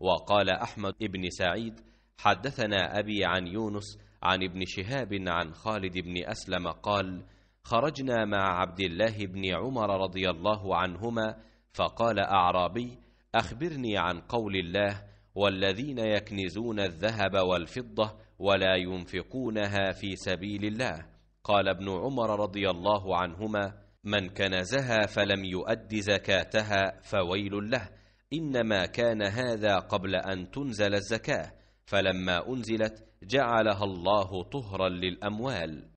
وقال أحمد بن سعيد حدثنا أبي عن يونس عن ابن شهاب عن خالد بن أسلم قال خرجنا مع عبد الله بن عمر رضي الله عنهما فقال أعرابي أخبرني عن قول الله والذين يكنزون الذهب والفضة ولا ينفقونها في سبيل الله قال ابن عمر رضي الله عنهما من كنزها فلم يؤد زكاتها فويل له انما كان هذا قبل ان تنزل الزكاه فلما انزلت جعلها الله طهرا للاموال